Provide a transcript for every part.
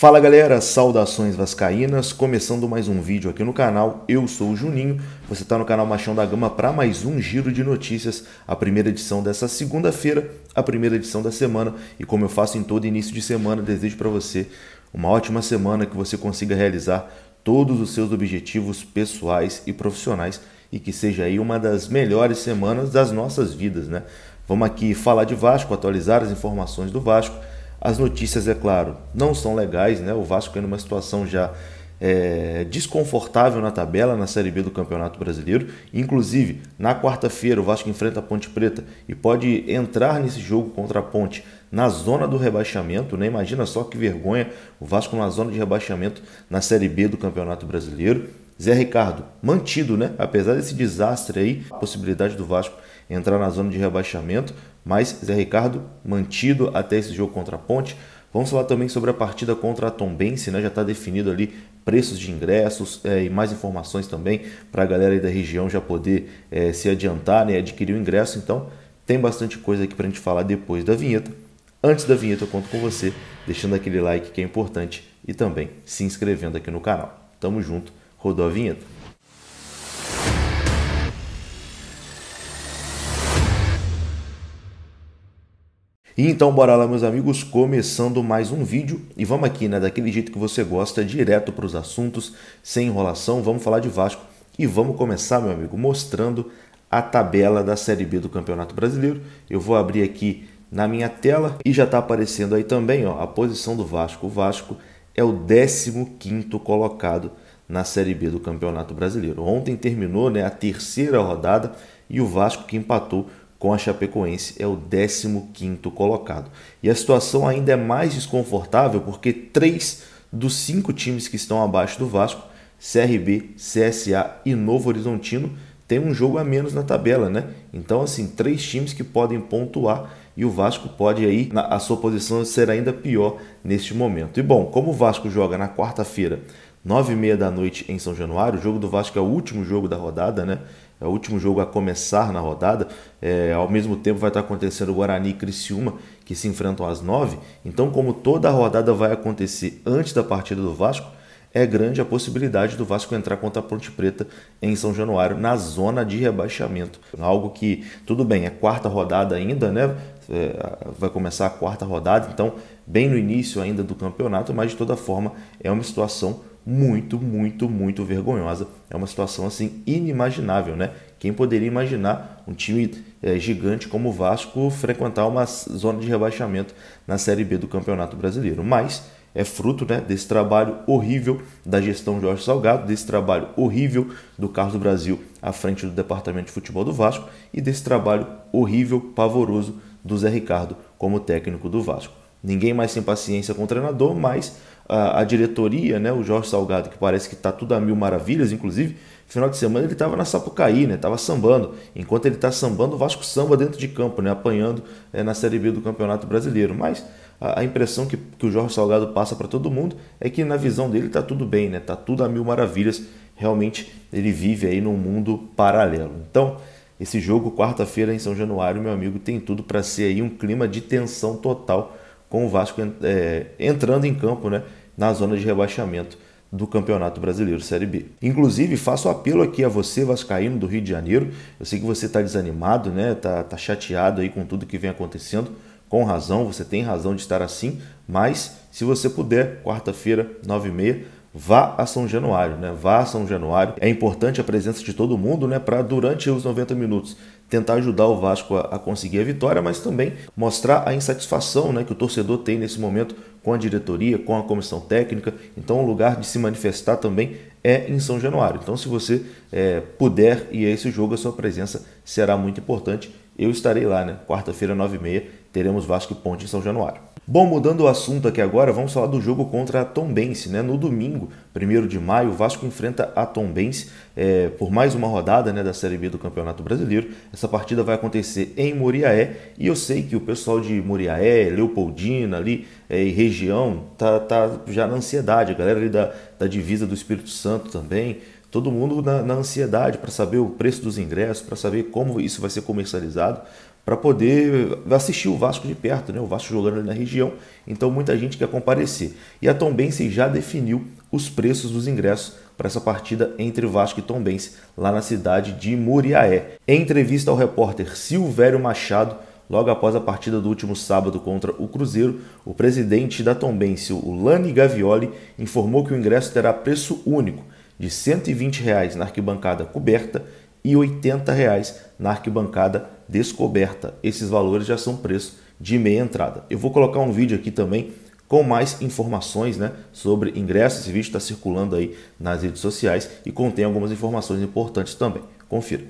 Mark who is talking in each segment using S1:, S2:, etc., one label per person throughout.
S1: Fala galera, saudações vascaínas, começando mais um vídeo aqui no canal, eu sou o Juninho, você está no canal Machão da Gama para mais um giro de notícias, a primeira edição dessa segunda-feira, a primeira edição da semana e como eu faço em todo início de semana, desejo para você uma ótima semana, que você consiga realizar todos os seus objetivos pessoais e profissionais e que seja aí uma das melhores semanas das nossas vidas, né? Vamos aqui falar de Vasco, atualizar as informações do Vasco, as notícias, é claro, não são legais, né? O Vasco é numa situação já é, desconfortável na tabela na Série B do Campeonato Brasileiro. Inclusive, na quarta-feira, o Vasco enfrenta a Ponte Preta e pode entrar nesse jogo contra a Ponte na zona do rebaixamento. Né? Imagina só que vergonha o Vasco na zona de rebaixamento na Série B do Campeonato Brasileiro. Zé Ricardo, mantido, né? Apesar desse desastre aí, a possibilidade do Vasco entrar na zona de rebaixamento mas Zé Ricardo mantido até esse jogo contra a Ponte. Vamos falar também sobre a partida contra a Tombense, né? Já está definido ali preços de ingressos é, e mais informações também para a galera aí da região já poder é, se adiantar, né? Adquirir o ingresso. Então tem bastante coisa aqui para a gente falar depois da vinheta. Antes da vinheta eu conto com você, deixando aquele like que é importante e também se inscrevendo aqui no canal. Tamo junto, rodou a vinheta. E então bora lá meus amigos, começando mais um vídeo e vamos aqui, né, daquele jeito que você gosta, direto para os assuntos, sem enrolação, vamos falar de Vasco e vamos começar, meu amigo, mostrando a tabela da Série B do Campeonato Brasileiro. Eu vou abrir aqui na minha tela e já está aparecendo aí também, ó, a posição do Vasco. O Vasco é o 15º colocado na Série B do Campeonato Brasileiro. Ontem terminou, né, a terceira rodada e o Vasco que empatou com a Chapecoense é o 15º colocado. E a situação ainda é mais desconfortável porque três dos cinco times que estão abaixo do Vasco, CRB, CSA e Novo Horizontino, têm um jogo a menos na tabela, né? Então, assim, três times que podem pontuar e o Vasco pode aí, a sua posição ser ainda pior neste momento. E bom, como o Vasco joga na quarta-feira, nove e meia da noite em São Januário, o jogo do Vasco é o último jogo da rodada, né? é o último jogo a começar na rodada. É, ao mesmo tempo vai estar acontecendo o Guarani e Criciúma, que se enfrentam às nove. Então, como toda a rodada vai acontecer antes da partida do Vasco, é grande a possibilidade do Vasco entrar contra a Ponte Preta em São Januário, na zona de rebaixamento. Algo que, tudo bem, é quarta rodada ainda, né? É, vai começar a quarta rodada, então bem no início ainda do campeonato, mas de toda forma é uma situação muito, muito, muito vergonhosa. É uma situação assim inimaginável, né? Quem poderia imaginar um time é, gigante como o Vasco frequentar uma zona de rebaixamento na Série B do Campeonato Brasileiro? Mas é fruto né, desse trabalho horrível da gestão Jorge Salgado, desse trabalho horrível do Carlos Brasil à frente do Departamento de Futebol do Vasco e desse trabalho horrível, pavoroso do Zé Ricardo como técnico do Vasco. Ninguém mais tem paciência com o treinador, mas a, diretoria, né, o Jorge Salgado, que parece que está tudo a mil maravilhas, inclusive, final de semana ele estava na Sapucaí, né, estava sambando. Enquanto ele está sambando, o Vasco samba dentro de campo, né, apanhando é, na Série B do Campeonato Brasileiro. Mas a, a impressão que, que o Jorge Salgado passa para todo mundo é que na visão dele está tudo bem, né, está tudo a mil maravilhas. Realmente ele vive aí num mundo paralelo. Então, esse jogo, quarta-feira em São Januário, meu amigo, tem tudo para ser aí um clima de tensão total com o Vasco é, entrando em campo né, na zona de rebaixamento do Campeonato Brasileiro Série B. Inclusive, faço apelo aqui a você, Vascaíno do Rio de Janeiro. Eu sei que você está desanimado, né? Tá, tá chateado aí com tudo que vem acontecendo. Com razão, você tem razão de estar assim, mas se você puder, quarta-feira, 9h30, vá a São Januário, né? Vá a São Januário. É importante a presença de todo mundo, né? Para durante os 90 minutos tentar ajudar o Vasco a, a, conseguir a vitória, mas também mostrar a insatisfação né, que o torcedor tem nesse momento com a diretoria, com a comissão técnica. Então, o lugar de se manifestar também é em São Januário. Então, se você é, puder ir a esse jogo, a sua presença será muito importante. Eu estarei lá, né? Quarta-feira, 9h30, teremos Vasco e Ponte em São Januário. Bom, mudando o assunto aqui agora, vamos falar do jogo contra a Tombense, né? No domingo, 1 de maio, o Vasco enfrenta a Tombense é, por mais uma rodada né, da Série B do Campeonato Brasileiro. Essa partida vai acontecer em Moriaé e eu sei que o pessoal de Moriaé, Leopoldina ali é, e região tá, tá já na ansiedade, a galera ali da, da divisa do Espírito Santo também, todo mundo na, na ansiedade para saber o preço dos ingressos, para saber como isso vai ser comercializado para poder assistir o Vasco de perto, né? o Vasco jogando ali na região, então muita gente quer comparecer. E a Tombense já definiu os preços dos ingressos para essa partida entre Vasco e Tombense, lá na cidade de Muriaé. Em entrevista ao repórter Silvério Machado, logo após a partida do último sábado contra o Cruzeiro, o presidente da Tombense, o Lani Gavioli, informou que o ingresso terá preço único, de R$ 120 reais na arquibancada coberta e R$ 80 reais na arquibancada descoberta. Esses valores já são preços de meia entrada. Eu vou colocar um vídeo aqui também com mais informações né, sobre ingressos. Esse vídeo está circulando aí nas redes sociais e contém algumas informações importantes também. Confira.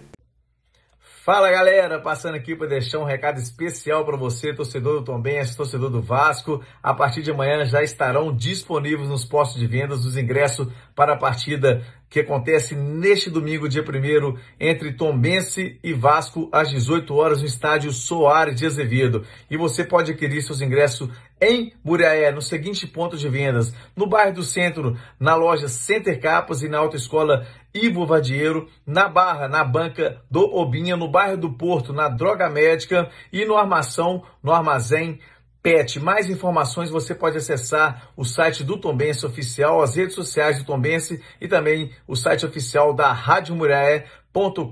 S2: Fala galera, passando aqui para deixar um recado especial para você, torcedor do Tombense, torcedor do Vasco. A partir de amanhã já estarão disponíveis nos postos de vendas os ingressos para a partida que acontece neste domingo, dia 1 entre Tombense e Vasco, às 18 horas, no estádio Soares de Azevedo. E você pode adquirir seus ingressos em Muriaé, no seguinte ponto de vendas, no bairro do Centro, na loja Center Capas e na Autoescola Ivo Vadieiro, na Barra, na banca do Obinha, no bairro do Porto, na Droga Médica e no Armação, no Armazém PET. Mais informações você pode acessar o site do Tombense Oficial, as redes sociais do Tombense e também o site oficial da Rádio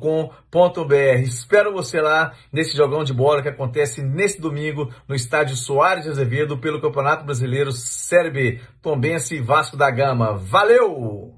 S2: com.br. Espero você lá nesse jogão de bola que acontece nesse domingo no estádio Soares de Azevedo pelo Campeonato Brasileiro Série B. Tombense e Vasco da Gama. Valeu!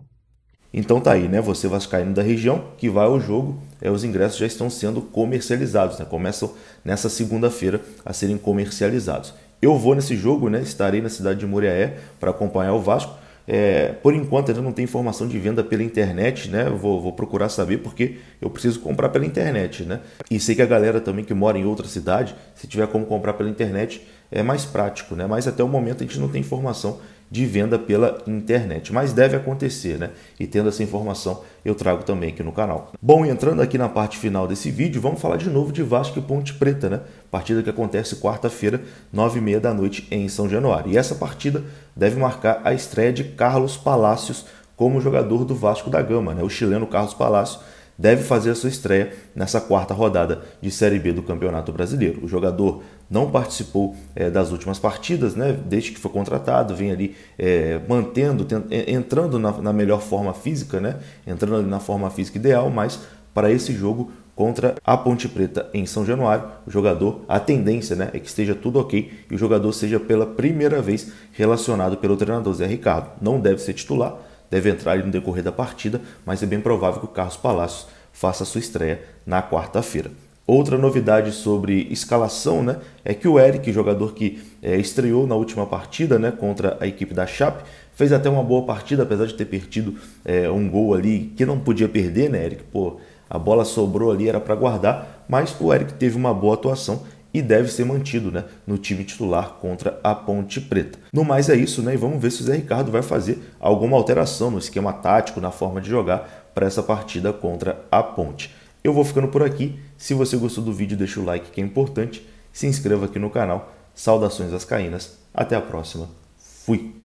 S1: Então tá aí, né? Você vascaíno da região que vai ao jogo, é, os ingressos já estão sendo comercializados, né? Começam nessa segunda-feira a serem comercializados. Eu vou nesse jogo, né? Estarei na cidade de Moriaé para acompanhar o Vasco. É, por enquanto ainda não tem informação de venda pela internet, né? Vou, vou, procurar saber porque eu preciso comprar pela internet, né? E sei que a galera também que mora em outra cidade, se tiver como comprar pela internet, é mais prático, né? Mas até o momento a gente não tem informação de venda pela internet. Mas deve acontecer, né? E tendo essa informação, eu trago também aqui no canal. Bom, entrando aqui na parte final desse vídeo, vamos falar de novo de Vasco e Ponte Preta, né? Partida que acontece quarta-feira, nove e meia da noite em São Januário. E essa partida deve marcar a estreia de Carlos Palacios como jogador do Vasco da Gama, né? O chileno Carlos Palacios deve fazer a sua estreia nessa quarta rodada de Série B do Campeonato Brasileiro. O jogador não participou é, das últimas partidas, né, desde que foi contratado, vem ali é, mantendo, entrando na, na, melhor forma física, né, entrando na forma física ideal, mas para esse jogo contra a Ponte Preta em São Januário, o jogador, a tendência né, é que esteja tudo ok e o jogador seja pela primeira vez relacionado pelo treinador Zé Ricardo. Não deve ser titular, deve entrar no decorrer da partida, mas é bem provável que o Carlos Palacios faça sua estreia na quarta-feira. Outra novidade sobre escalação né, é que o Eric, jogador que é, estreou na última partida né, contra a equipe da Chape, fez até uma boa partida, apesar de ter perdido é, um gol ali que não podia perder, né, Eric? Pô, a bola sobrou ali, era para guardar, mas o Eric teve uma boa atuação e deve ser mantido né, no time titular contra a Ponte Preta. No mais é isso, né? E vamos ver se o Zé Ricardo vai fazer alguma alteração no esquema tático, na forma de jogar para essa partida contra a Ponte. Eu vou ficando por aqui. Se você gostou do vídeo, deixa o like que é importante. Se inscreva aqui no canal. Saudações às caínas. Até a próxima. Fui.